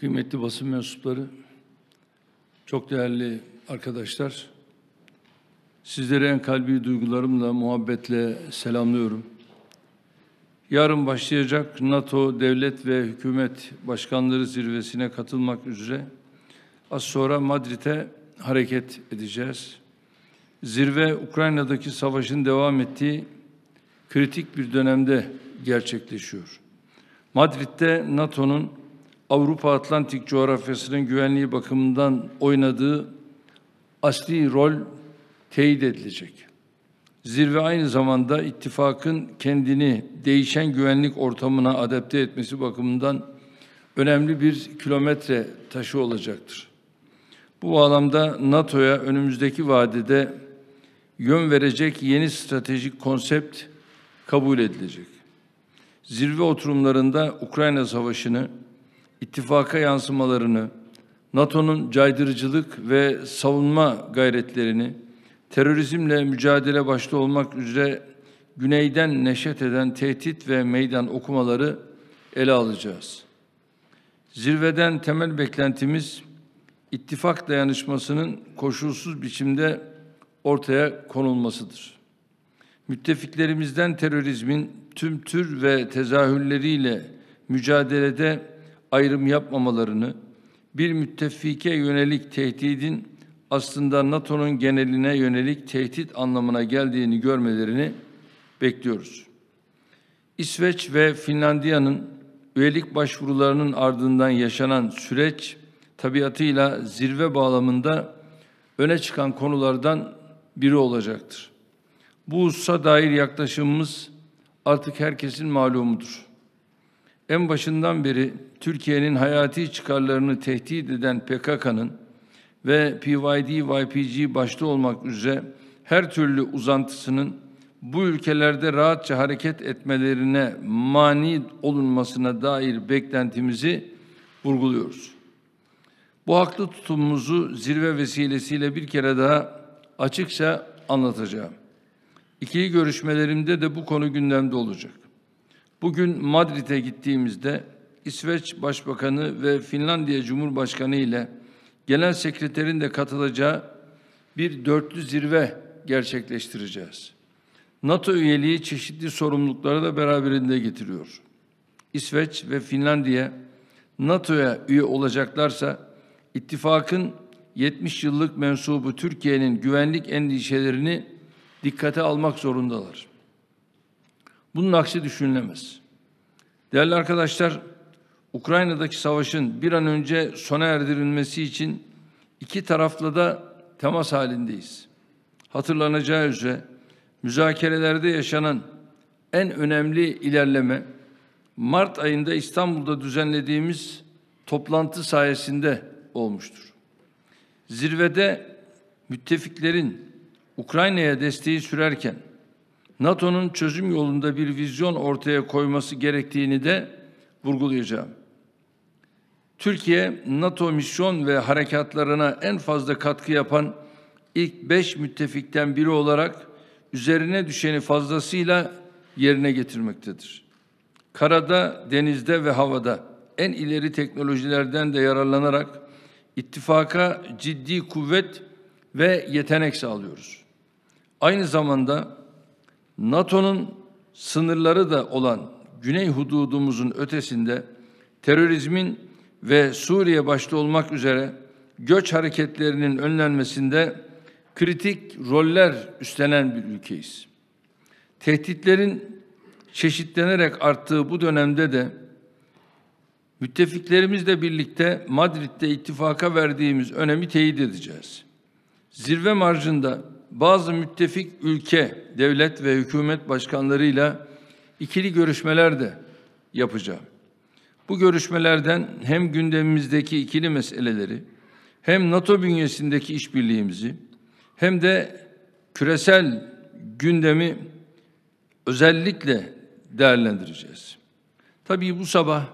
kıymetli basın mensupları, çok değerli arkadaşlar, sizlere en kalbi duygularımla, muhabbetle selamlıyorum. Yarın başlayacak NATO Devlet ve Hükümet Başkanları Zirvesi'ne katılmak üzere az sonra Madrid'e hareket edeceğiz. Zirve Ukrayna'daki savaşın devam ettiği kritik bir dönemde gerçekleşiyor. Madrid'de NATO'nun Avrupa Atlantik coğrafyasının güvenliği bakımından oynadığı asli rol teyit edilecek. Zirve aynı zamanda ittifakın kendini değişen güvenlik ortamına adapte etmesi bakımından önemli bir kilometre taşı olacaktır. Bu bağlamda NATO'ya önümüzdeki vadede yön verecek yeni stratejik konsept kabul edilecek. Zirve oturumlarında Ukrayna Savaşı'nı ittifaka yansımalarını, NATO'nun caydırıcılık ve savunma gayretlerini, terörizmle mücadele başta olmak üzere güneyden neşet eden tehdit ve meydan okumaları ele alacağız. Zirveden temel beklentimiz ittifak dayanışmasının koşulsuz biçimde ortaya konulmasıdır. Müttefiklerimizden terörizmin tüm tür ve tezahürleriyle mücadelede ayrım yapmamalarını, bir müttefike yönelik tehdidin aslında NATO'nun geneline yönelik tehdit anlamına geldiğini görmelerini bekliyoruz. İsveç ve Finlandiya'nın üyelik başvurularının ardından yaşanan süreç tabiatıyla zirve bağlamında öne çıkan konulardan biri olacaktır. Bu hususa dair yaklaşımımız artık herkesin malumudur en başından beri Türkiye'nin hayati çıkarlarını tehdit eden PKK'nın ve PYD, YPG başta olmak üzere her türlü uzantısının bu ülkelerde rahatça hareket etmelerine mani olunmasına dair beklentimizi vurguluyoruz. Bu haklı tutumumuzu zirve vesilesiyle bir kere daha açıkça anlatacağım. İkili görüşmelerimde de bu konu gündemde olacak. Bugün Madrid'e gittiğimizde İsveç Başbakanı ve Finlandiya Cumhurbaşkanı ile Genel Sekreterin de katılacağı bir dörtlü zirve gerçekleştireceğiz. NATO üyeliği çeşitli sorumlulukları da beraberinde getiriyor. İsveç ve Finlandiya NATO'ya üye olacaklarsa ittifakın 70 yıllık mensubu Türkiye'nin güvenlik endişelerini dikkate almak zorundalar. Bunun aksi düşünülemez. Değerli arkadaşlar, Ukrayna'daki savaşın bir an önce sona erdirilmesi için iki tarafla da temas halindeyiz. Hatırlanacağı üzere müzakerelerde yaşanan en önemli ilerleme Mart ayında İstanbul'da düzenlediğimiz toplantı sayesinde olmuştur. Zirvede müttefiklerin Ukrayna'ya desteği sürerken NATO'nun çözüm yolunda bir vizyon ortaya koyması gerektiğini de vurgulayacağım. Türkiye, NATO misyon ve harekatlarına en fazla katkı yapan ilk beş müttefikten biri olarak üzerine düşeni fazlasıyla yerine getirmektedir. Karada, denizde ve havada en ileri teknolojilerden de yararlanarak ittifaka ciddi kuvvet ve yetenek sağlıyoruz. Aynı zamanda NATO'nun sınırları da olan güney hududumuzun ötesinde terörizmin ve Suriye başta olmak üzere göç hareketlerinin önlenmesinde kritik roller üstlenen bir ülkeyiz. Tehditlerin çeşitlenerek arttığı bu dönemde de müttefiklerimizle birlikte Madrid'de ittifaka verdiğimiz önemi teyit edeceğiz. Zirve marjında bazı müttefik ülke devlet ve hükümet başkanlarıyla ikili görüşmeler de yapacağım. Bu görüşmelerden hem gündemimizdeki ikili meseleleri, hem NATO bünyesindeki işbirliğimizi, hem de küresel gündemi özellikle değerlendireceğiz. Tabii bu sabah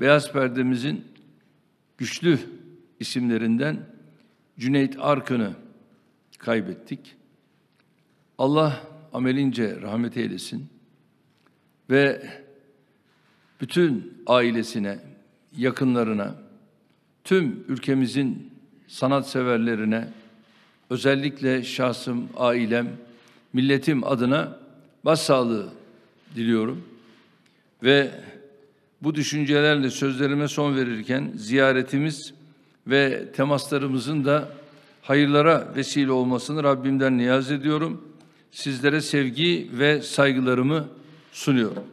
beyaz perdemizin güçlü isimlerinden Cüneyt Arkın'ı kaybettik. Allah amelince rahmet eylesin ve bütün ailesine, yakınlarına, tüm ülkemizin sanatseverlerine, özellikle şahsım, ailem, milletim adına başsağlığı diliyorum. Ve bu düşüncelerle sözlerime son verirken ziyaretimiz ve temaslarımızın da hayırlara vesile olmasını Rabbimden niyaz ediyorum sizlere sevgi ve saygılarımı sunuyorum.